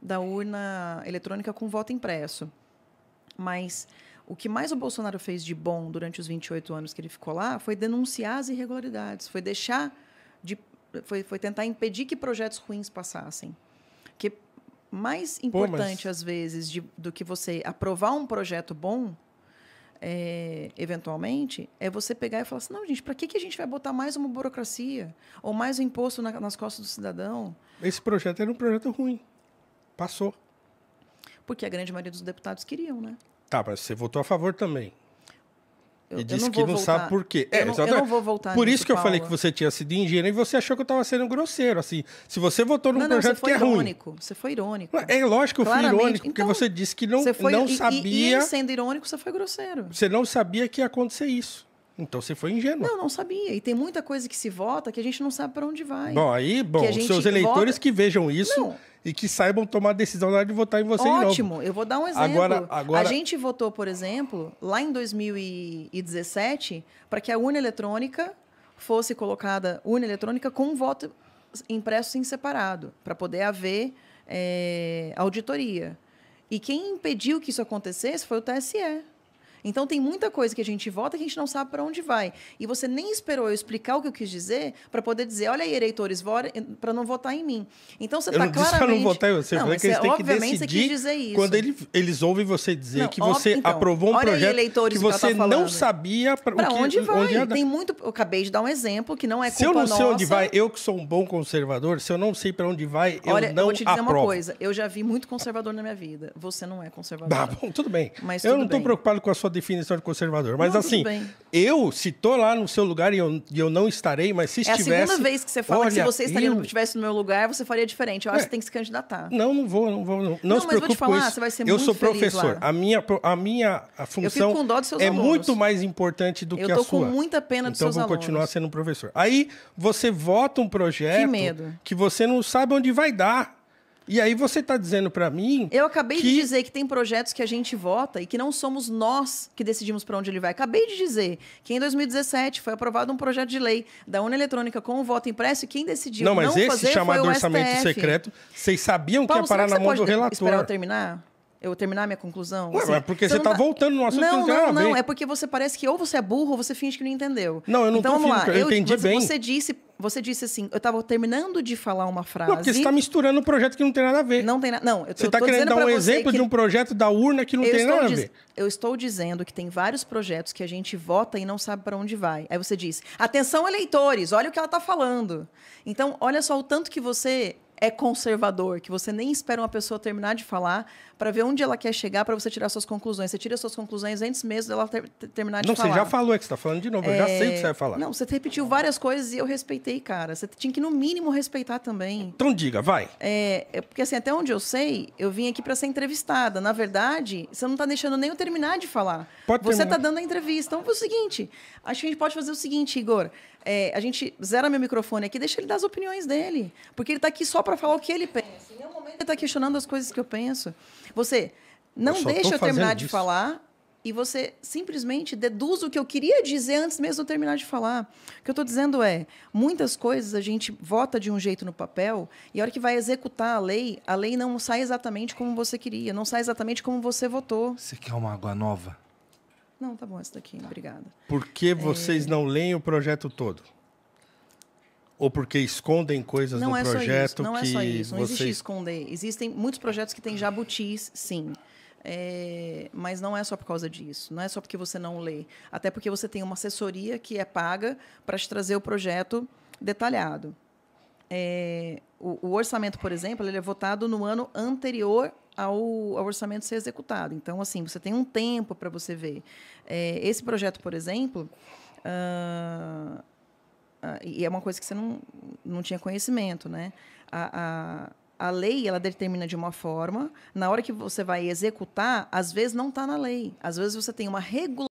da urna eletrônica com voto impresso. Mas o que mais o Bolsonaro fez de bom durante os 28 anos que ele ficou lá foi denunciar as irregularidades, foi deixar de. Foi, foi tentar impedir que projetos ruins passassem. Que mais importante, Pô, mas... às vezes, de, do que você aprovar um projeto bom, é, eventualmente, é você pegar e falar assim: não, gente, para que, que a gente vai botar mais uma burocracia ou mais um imposto na, nas costas do cidadão? Esse projeto era um projeto ruim. Passou. Porque a grande maioria dos deputados queriam, né? Tá, mas você votou a favor também. Eu, e disse que não voltar. sabe por quê. Eu é, não, eu não, vou voltar. Por isso que eu falei que você tinha sido ingênuo e você achou que eu estava sendo grosseiro. Assim, se você votou num não, não, projeto que é irônico, ruim. Você foi irônico. É lógico que eu fui irônico, então, porque você disse que não, foi, não e, sabia. E, e sendo irônico, você foi grosseiro. Você não sabia que ia acontecer isso. Então você foi ingênuo. Não, não sabia. E tem muita coisa que se vota que a gente não sabe para onde vai. Bom, aí, bom, os seus eleitores vota... que vejam isso não. e que saibam tomar a decisão na hora de votar em você Ótimo, eu vou dar um exemplo. Agora, agora... A gente votou, por exemplo, lá em 2017, para que a urna eletrônica fosse colocada, urna eletrônica com voto impresso em separado, para poder haver é, auditoria. E quem impediu que isso acontecesse foi o TSE. Então tem muita coisa que a gente vota que a gente não sabe para onde vai. E você nem esperou eu explicar o que eu quis dizer para poder dizer, olha aí, eleitores, para não votar em mim. Então você está claramente... Para não votar, você não, que eles é têm que decidir quando ele, eles ouvem você dizer não, que você então, aprovou um projeto aí, que você não sabia para onde vai. Onde tem muito, eu acabei de dar um exemplo que não é culpa Se eu não sei nossa, onde vai, eu que sou um bom conservador, se eu não sei para onde vai, olha, eu não aprovo. Olha, vou te dizer aprovo. uma coisa, eu já vi muito conservador na minha vida. Você não é conservador. Tá bom, tudo bem. Mas eu não estou preocupado com a sua definição de conservador. Mas não, assim, eu, se tô lá no seu lugar e eu, eu não estarei, mas se estivesse... É a segunda vez que você fala olha, que se você estaria, eu... estivesse no meu lugar, você faria diferente. Eu acho é. que tem que se candidatar. Não, não vou, não vou. Não, não, não se mas vou te falar, você vai ser eu muito Eu sou professor. Lá. A minha, a minha a função é alunos. muito mais importante do eu que a sua. Eu tô com muita pena dos então, seus alunos. Então vou continuar sendo professor. Aí você vota um projeto que, que você não sabe onde vai dar. E aí você está dizendo para mim. Eu acabei que... de dizer que tem projetos que a gente vota e que não somos nós que decidimos para onde ele vai. Acabei de dizer que em 2017 foi aprovado um projeto de lei da União Eletrônica com o voto impresso e quem decidiu não, mas não esse chamado orçamento STF. secreto, vocês sabiam Paulo, que ia parar na mão do relator. Esperar eu terminar? eu terminar minha conclusão? Ué, assim, é porque você, está tá, tá voltando no assunto não, que não, não, não, não. É porque você parece que ou você é burro ou você finge que não entendeu. Não, eu não então, tô vamos lá. eu, eu entendi você, bem. Você disse, você disse assim, eu tava terminando de falar uma frase... Não, porque você tá misturando um projeto que não tem nada a ver. Não tem nada... Não, eu tô, Você tá tô querendo dar um exemplo de um projeto da urna que não tem nada a ver. Eu estou dizendo que tem vários projetos que a gente vota e não sabe para onde vai. Aí você diz, atenção eleitores, olha o que ela tá falando. Então, olha só o tanto que você é conservador, que você nem espera uma pessoa terminar de falar para ver onde ela quer chegar para você tirar suas conclusões. Você tira suas conclusões antes mesmo dela ter, ter, terminar de não, falar. Não, você já falou é que você está falando de novo. É... Eu já sei o que você vai falar. Não, você repetiu várias coisas e eu respeitei, cara. Você tinha que, no mínimo, respeitar também. Então diga, vai. É, é porque assim, até onde eu sei, eu vim aqui para ser entrevistada. Na verdade, você não está deixando nem eu terminar de falar. Pode você está dando a entrevista. Então, foi é o seguinte, acho que a gente pode fazer o seguinte, Igor. É, a gente zera meu microfone aqui, deixa ele dar as opiniões dele. Porque ele está aqui só para falar o que ele pensa. Em nenhum momento ele está questionando as coisas que eu penso. Você não eu deixa eu terminar de falar e você simplesmente deduz o que eu queria dizer antes mesmo de eu terminar de falar. O que eu estou dizendo é, muitas coisas a gente vota de um jeito no papel e a hora que vai executar a lei, a lei não sai exatamente como você queria, não sai exatamente como você votou. Você quer uma água nova? Não, tá bom essa daqui, tá. obrigada. Por que vocês é... não leem o projeto todo? ou porque escondem coisas não no é projeto não é que é só isso, não vocês... existe esconder. Existem muitos projetos que têm jabutis, sim. É, mas não é só por causa disso, não é só porque você não lê. Até porque você tem uma assessoria que é paga para te trazer o projeto detalhado. É, o, o, orçamento, por exemplo, ele é votado no ano anterior ao, ao orçamento ser executado. Então, assim, você tem um tempo para você ver. É, esse projeto, por exemplo, uh, ah, e é uma coisa que você não, não tinha conhecimento, né? A, a, a lei, ela determina de uma forma, na hora que você vai executar, às vezes não está na lei. Às vezes você tem uma regulação